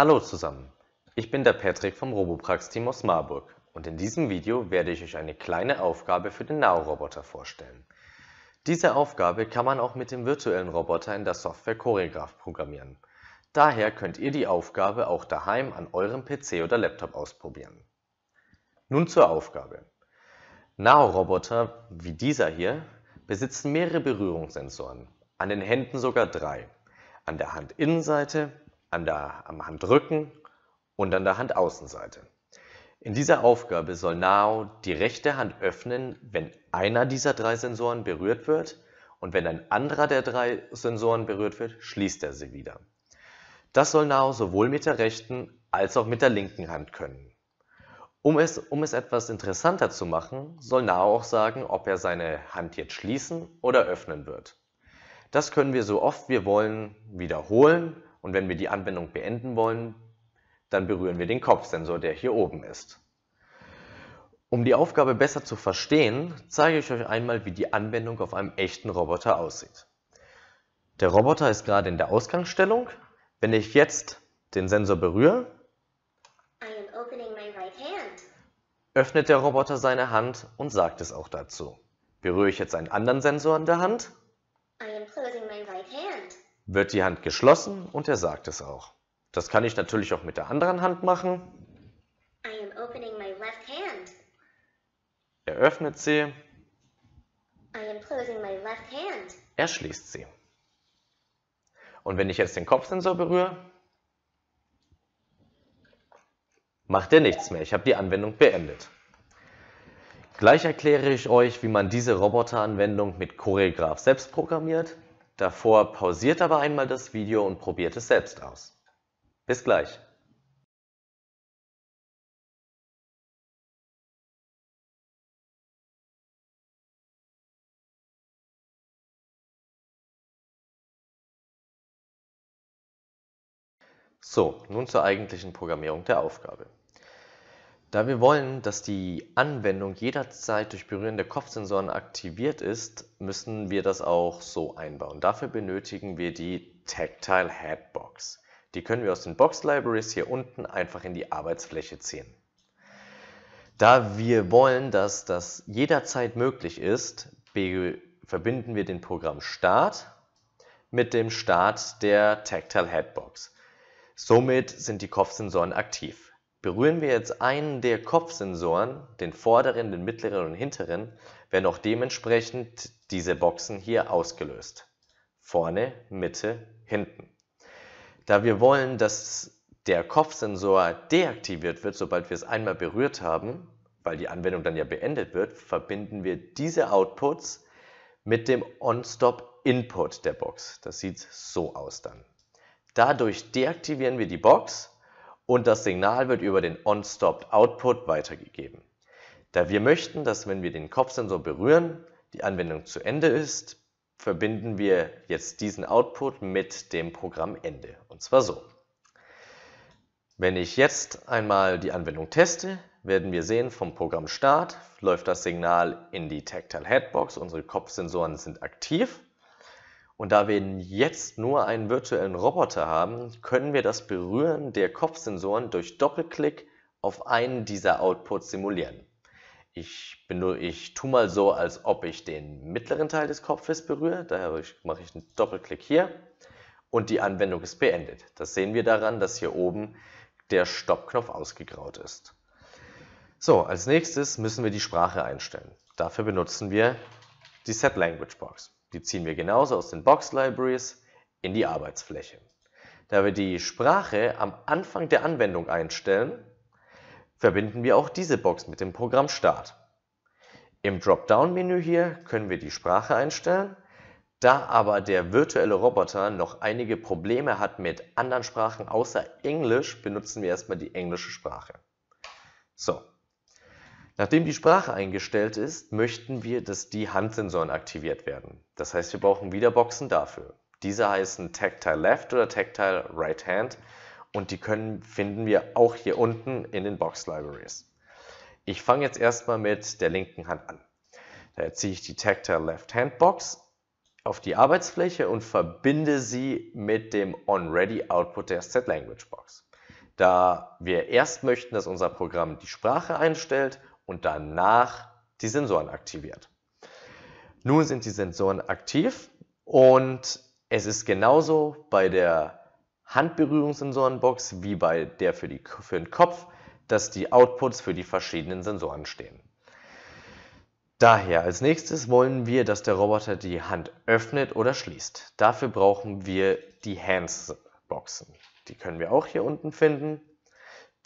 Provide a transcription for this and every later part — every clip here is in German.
Hallo zusammen, ich bin der Patrick vom Roboprax-Team aus Marburg und in diesem Video werde ich euch eine kleine Aufgabe für den Nao-Roboter vorstellen. Diese Aufgabe kann man auch mit dem virtuellen Roboter in der Software Choreograph programmieren. Daher könnt ihr die Aufgabe auch daheim an eurem PC oder Laptop ausprobieren. Nun zur Aufgabe. Nao-Roboter, wie dieser hier, besitzen mehrere Berührungssensoren, an den Händen sogar drei, an der Handinnenseite, an der, am Handrücken und an der Handaußenseite. In dieser Aufgabe soll Nao die rechte Hand öffnen, wenn einer dieser drei Sensoren berührt wird und wenn ein anderer der drei Sensoren berührt wird, schließt er sie wieder. Das soll Nao sowohl mit der rechten als auch mit der linken Hand können. Um es, um es etwas interessanter zu machen, soll Nao auch sagen, ob er seine Hand jetzt schließen oder öffnen wird. Das können wir so oft wir wollen wiederholen und wenn wir die Anwendung beenden wollen, dann berühren wir den Kopfsensor, der hier oben ist. Um die Aufgabe besser zu verstehen, zeige ich euch einmal, wie die Anwendung auf einem echten Roboter aussieht. Der Roboter ist gerade in der Ausgangsstellung. Wenn ich jetzt den Sensor berühre, öffnet der Roboter seine Hand und sagt es auch dazu. Berühre ich jetzt einen anderen Sensor an der Hand, wird die Hand geschlossen und er sagt es auch. Das kann ich natürlich auch mit der anderen Hand machen. Er öffnet sie. Er schließt sie. Und wenn ich jetzt den Kopfsensor berühre, macht er nichts mehr. Ich habe die Anwendung beendet. Gleich erkläre ich euch, wie man diese Roboteranwendung mit Choreograph selbst programmiert Davor pausiert aber einmal das Video und probiert es selbst aus. Bis gleich! So, nun zur eigentlichen Programmierung der Aufgabe. Da wir wollen, dass die Anwendung jederzeit durch Berühren der Kopfsensoren aktiviert ist, müssen wir das auch so einbauen. Dafür benötigen wir die Tactile Headbox. Die können wir aus den Box Libraries hier unten einfach in die Arbeitsfläche ziehen. Da wir wollen, dass das jederzeit möglich ist, verbinden wir den Programm Start mit dem Start der Tactile Headbox. Somit sind die Kopfsensoren aktiv. Berühren wir jetzt einen der Kopfsensoren, den vorderen, den mittleren und hinteren, werden auch dementsprechend diese Boxen hier ausgelöst. Vorne, Mitte, hinten. Da wir wollen, dass der Kopfsensor deaktiviert wird, sobald wir es einmal berührt haben, weil die Anwendung dann ja beendet wird, verbinden wir diese Outputs mit dem On-Stop-Input der Box. Das sieht so aus dann. Dadurch deaktivieren wir die Box und das Signal wird über den On-Stop-Output weitergegeben. Da wir möchten, dass wenn wir den Kopfsensor berühren, die Anwendung zu Ende ist, verbinden wir jetzt diesen Output mit dem Programmende. Und zwar so. Wenn ich jetzt einmal die Anwendung teste, werden wir sehen, vom Programm Start läuft das Signal in die Tactile Headbox. Unsere Kopfsensoren sind aktiv. Und da wir jetzt nur einen virtuellen Roboter haben, können wir das Berühren der Kopfsensoren durch Doppelklick auf einen dieser Outputs simulieren. Ich, bin, nur, ich tue mal so, als ob ich den mittleren Teil des Kopfes berühre, daher mache ich einen Doppelklick hier und die Anwendung ist beendet. Das sehen wir daran, dass hier oben der Stoppknopf ausgegraut ist. So, als nächstes müssen wir die Sprache einstellen. Dafür benutzen wir die Set Language Box. Die ziehen wir genauso aus den Box Libraries in die Arbeitsfläche. Da wir die Sprache am Anfang der Anwendung einstellen, verbinden wir auch diese Box mit dem Programm Start. Im Dropdown-Menü hier können wir die Sprache einstellen. Da aber der virtuelle Roboter noch einige Probleme hat mit anderen Sprachen außer Englisch, benutzen wir erstmal die englische Sprache. So. Nachdem die Sprache eingestellt ist, möchten wir, dass die Handsensoren aktiviert werden. Das heißt, wir brauchen wieder Boxen dafür. Diese heißen Tactile Left oder Tactile Right Hand und die können, finden wir auch hier unten in den Box Libraries. Ich fange jetzt erstmal mit der linken Hand an. Da ziehe ich die Tactile Left Hand Box auf die Arbeitsfläche und verbinde sie mit dem On-Ready-Output der Set Language Box. Da wir erst möchten, dass unser Programm die Sprache einstellt und danach die Sensoren aktiviert. Nun sind die Sensoren aktiv und es ist genauso bei der Handberührungssensorenbox wie bei der für, die, für den Kopf, dass die Outputs für die verschiedenen Sensoren stehen. Daher als nächstes wollen wir, dass der Roboter die Hand öffnet oder schließt. Dafür brauchen wir die Hands-Boxen. Die können wir auch hier unten finden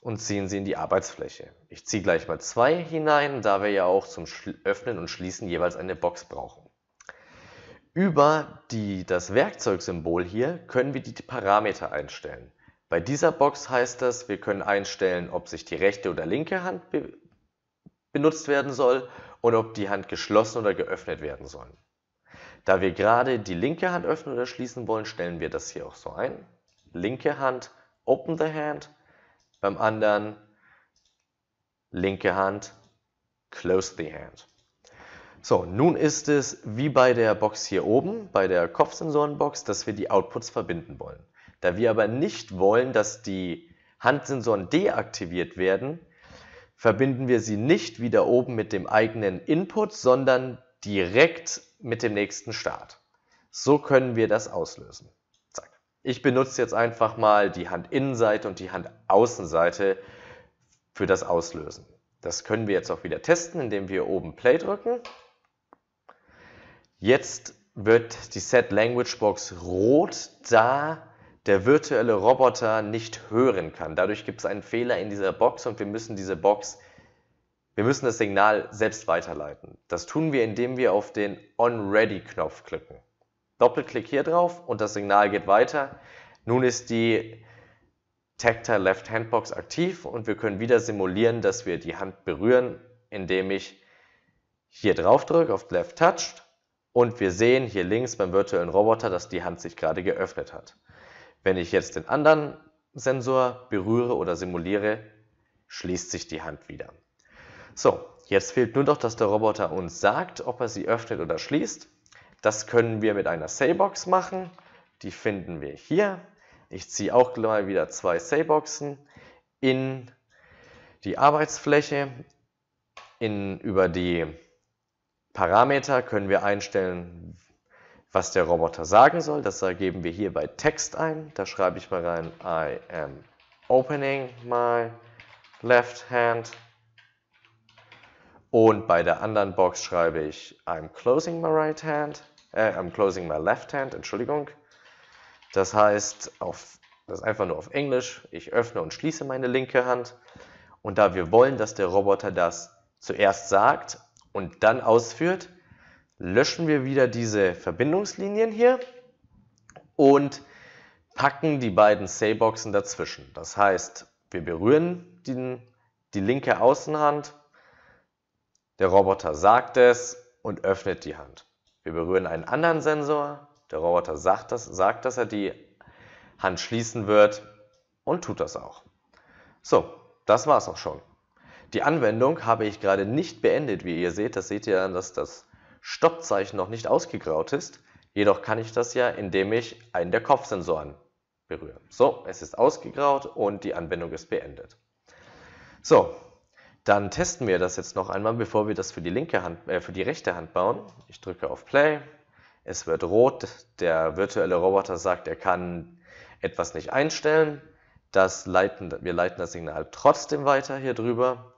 und ziehen sie in die Arbeitsfläche. Ich ziehe gleich mal zwei hinein, da wir ja auch zum Öffnen und Schließen jeweils eine Box brauchen. Über die, das Werkzeugsymbol hier können wir die Parameter einstellen. Bei dieser Box heißt das, wir können einstellen, ob sich die rechte oder linke Hand be benutzt werden soll und ob die Hand geschlossen oder geöffnet werden soll. Da wir gerade die linke Hand öffnen oder schließen wollen, stellen wir das hier auch so ein. Linke Hand, Open the Hand beim anderen linke Hand, close the hand. So, nun ist es wie bei der Box hier oben, bei der Kopfsensorenbox, dass wir die Outputs verbinden wollen. Da wir aber nicht wollen, dass die Handsensoren deaktiviert werden, verbinden wir sie nicht wieder oben mit dem eigenen Input, sondern direkt mit dem nächsten Start. So können wir das auslösen. Ich benutze jetzt einfach mal die Handinnenseite und die Handaußenseite für das Auslösen. Das können wir jetzt auch wieder testen, indem wir oben Play drücken. Jetzt wird die Set Language Box rot, da der virtuelle Roboter nicht hören kann. Dadurch gibt es einen Fehler in dieser Box und wir müssen diese Box, wir müssen das Signal selbst weiterleiten. Das tun wir, indem wir auf den On Ready Knopf klicken. Doppelklick hier drauf und das Signal geht weiter. Nun ist die Tactile Left Handbox aktiv und wir können wieder simulieren, dass wir die Hand berühren, indem ich hier drauf drücke auf Left Touched und wir sehen hier links beim virtuellen Roboter, dass die Hand sich gerade geöffnet hat. Wenn ich jetzt den anderen Sensor berühre oder simuliere, schließt sich die Hand wieder. So, jetzt fehlt nur noch, dass der Roboter uns sagt, ob er sie öffnet oder schließt. Das können wir mit einer Saybox machen. Die finden wir hier. Ich ziehe auch mal wieder zwei Sayboxen in die Arbeitsfläche. In, über die Parameter können wir einstellen, was der Roboter sagen soll. Das geben wir hier bei Text ein. Da schreibe ich mal rein, I am opening my left hand und bei der anderen Box schreibe ich I'm closing my right hand, äh, I'm closing my left hand, Entschuldigung. Das heißt, auf, das ist einfach nur auf Englisch, ich öffne und schließe meine linke Hand. Und da wir wollen, dass der Roboter das zuerst sagt und dann ausführt, löschen wir wieder diese Verbindungslinien hier und packen die beiden Say-Boxen dazwischen. Das heißt, wir berühren den, die linke Außenhand der Roboter sagt es und öffnet die Hand. Wir berühren einen anderen Sensor. Der Roboter sagt, das, sagt, dass er die Hand schließen wird und tut das auch. So, das war es auch schon. Die Anwendung habe ich gerade nicht beendet, wie ihr seht. Das seht ihr dann, dass das Stoppzeichen noch nicht ausgegraut ist. Jedoch kann ich das ja, indem ich einen der Kopfsensoren berühre. So, es ist ausgegraut und die Anwendung ist beendet. So, dann testen wir das jetzt noch einmal, bevor wir das für die linke Hand, äh, für die rechte Hand bauen. Ich drücke auf Play. Es wird rot. Der virtuelle Roboter sagt, er kann etwas nicht einstellen. Das leiten, wir leiten das Signal trotzdem weiter hier drüber.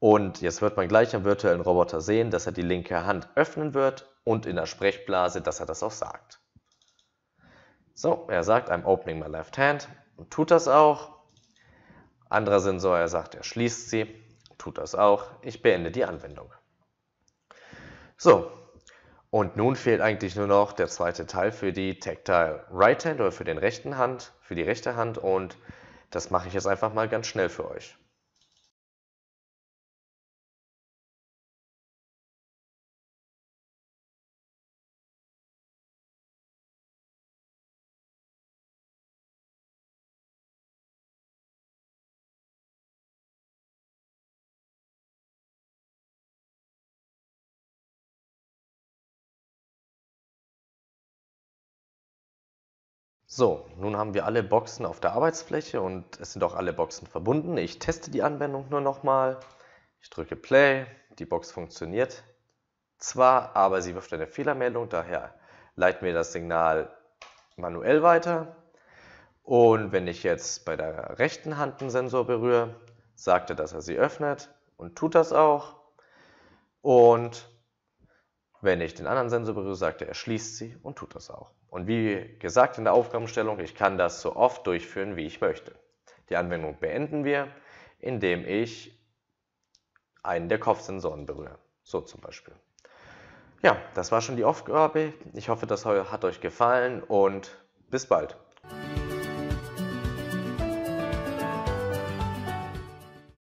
Und jetzt wird man gleich am virtuellen Roboter sehen, dass er die linke Hand öffnen wird und in der Sprechblase, dass er das auch sagt. So, er sagt, I'm opening my left hand und tut das auch. Anderer Sensor, er sagt, er schließt sie. Tut das auch. Ich beende die Anwendung. So, und nun fehlt eigentlich nur noch der zweite Teil für die Tactile Right Hand oder für, den rechten Hand, für die rechte Hand und das mache ich jetzt einfach mal ganz schnell für euch. So, nun haben wir alle Boxen auf der Arbeitsfläche und es sind auch alle Boxen verbunden. Ich teste die Anwendung nur nochmal. Ich drücke Play, die Box funktioniert zwar, aber sie wirft eine Fehlermeldung, daher leiten wir das Signal manuell weiter. Und wenn ich jetzt bei der rechten Hand den Sensor berühre, sagt er, dass er sie öffnet und tut das auch. Und wenn ich den anderen Sensor berühre, sagt er, er schließt sie und tut das auch. Und wie gesagt in der Aufgabenstellung, ich kann das so oft durchführen, wie ich möchte. Die Anwendung beenden wir, indem ich einen der Kopfsensoren berühre. So zum Beispiel. Ja, das war schon die Aufgabe. Ich hoffe, das hat euch gefallen und bis bald.